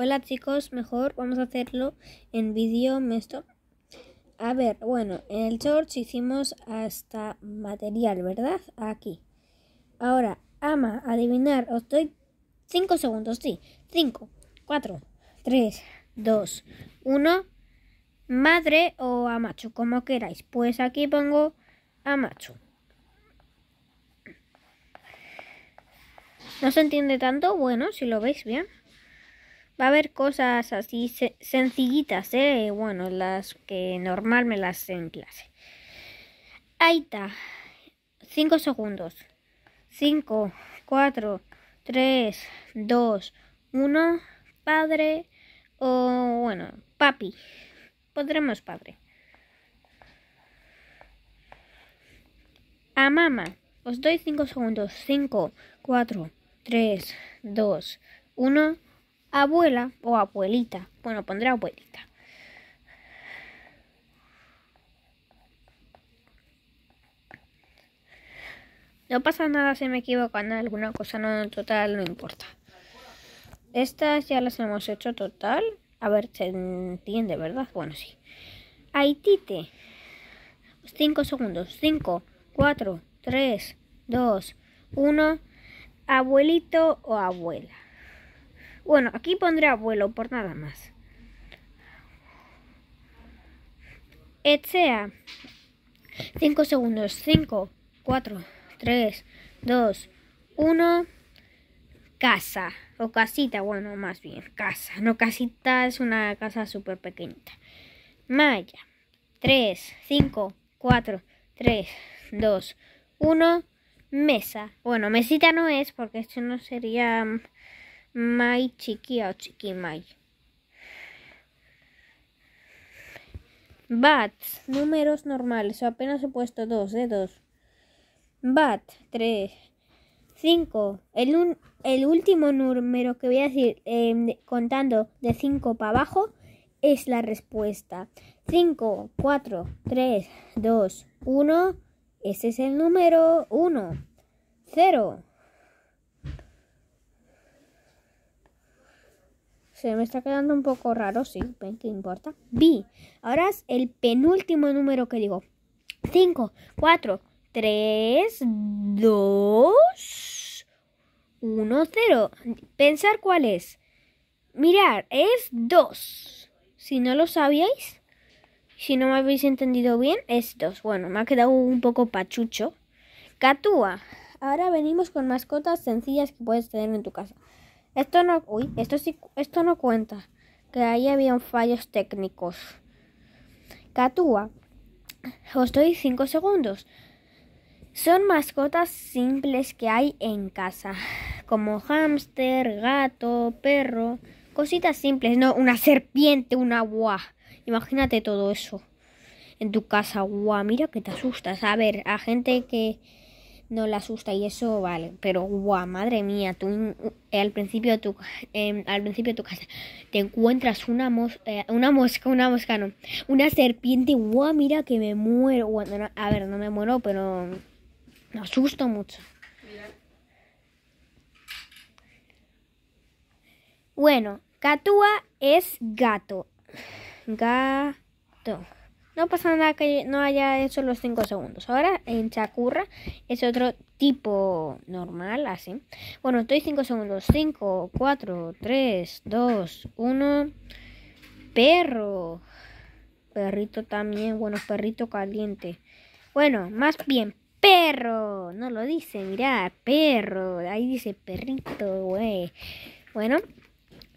Hola chicos, mejor vamos a hacerlo en vídeo esto. A ver, bueno, en el shorts hicimos hasta material, ¿verdad? Aquí. Ahora, ama, adivinar, os doy 5 segundos, sí. 5, 4, 3, 2, 1. Madre o amacho, como queráis. Pues aquí pongo amacho. ¿No se entiende tanto? Bueno, si lo veis bien va a haber cosas así sencillitas, ¿eh? Bueno, las que normal me las en clase. Ahí está. 5 segundos. 5, 4, 3, 2, 1. Padre o, bueno, papi. Pondremos padre. A mamá. Os doy 5 segundos. 5, 4, 3, 2, 1 abuela o abuelita. Bueno, pondré abuelita. No pasa nada si me equivoco en alguna cosa, no total, no importa. Estas ya las hemos hecho total. A ver, se entiende, ¿verdad? Bueno, sí. Haitite. Cinco segundos. Cinco, cuatro, tres, dos, uno. Abuelito o abuela. Bueno, aquí pondré abuelo, por nada más. Etsea. 5 segundos. 5, 4, 3, 2, 1. Casa. O casita, bueno, más bien casa. No casita, es una casa súper pequeñita. Maya. 3, 5, 4, 3, 2, 1. Mesa. Bueno, mesita no es porque esto no sería mm, Mai Chiqui o Chiqui Mai. Bat, números normales, o apenas he puesto dos dedos. Eh, Bat, 3. 5. El, último número que voy a decir em, contando de 5 para abajo es la respuesta. 5, 4, 3, 2, 1. Ese es el número 1. 0. Se me está quedando un poco raro, sí, ¿qué importa? B. Ahora es el penúltimo número que digo. 5, 4, 3, 2, 1, 0. Pensar cuál es. Mirar, es 2. Si no lo sabíais, si no me habéis entendido bien, es 2. Bueno, me ha quedado un poco pachucho. Catúa. Ahora venimos con mascotas sencillas que puedes tener en tu casa. Esto no, uy, esto esto no cuenta, que ahí habían fallos técnicos. Catúa, os doy 5 segundos. Son mascotas simples que hay en casa, como hámster, gato, perro, cositas simples, no una serpiente, una guá. Imagínate todo eso en tu casa. Guau, mira que te asustas. A ver, a gente que no le asusta y eso vale. Pero guau, madre mía, tú eh, al principio de tu em, al principio de tu casa te encuentras una eh, una mosca, una mosca no, una serpiente, guau, mira que me muero. a ver, no me muero, pero me asusto mucho. Bueno, Catúa es gato. Gato. No pasa nada que no haya hecho los 5 segundos. Ahora en Chacurra es otro tipo normal, así. Bueno, estoy 5 segundos. 5, 4, 3, 2, 1. Perro. Perrito también. Bueno, perrito caliente. Bueno, más bien perro. No lo dice, mirá, perro. Ahí dice perrito, güey. Bueno,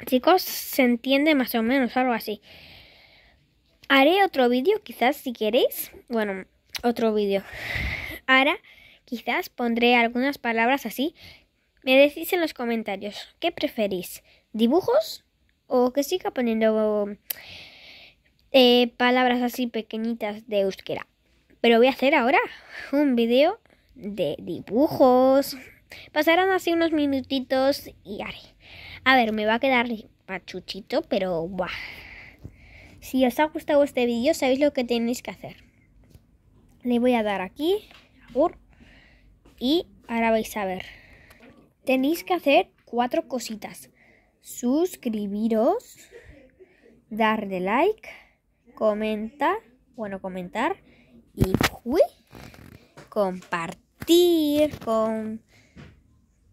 chicos, se entiende más o menos algo así. Haré otro vídeo, quizás si queréis. Bueno, otro vídeo. Ahora, quizás pondré algunas palabras así. Me decís en los comentarios, ¿qué preferís? ¿Dibujos? ¿O que siga poniendo eh, palabras así pequeñitas de euskera? Pero voy a hacer ahora un vídeo de dibujos. Pasarán así unos minutitos y haré. A ver, me va a quedar pachuchito, pero buah. Si os ha gustado este vídeo, sabéis lo que tenéis que hacer. Le voy a dar aquí, y ahora vais a ver. Tenéis que hacer cuatro cositas. Suscribiros, darle like, comentar, bueno, comentar y compartir con...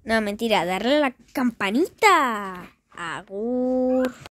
No, mentira, darle a la campanita. Agur.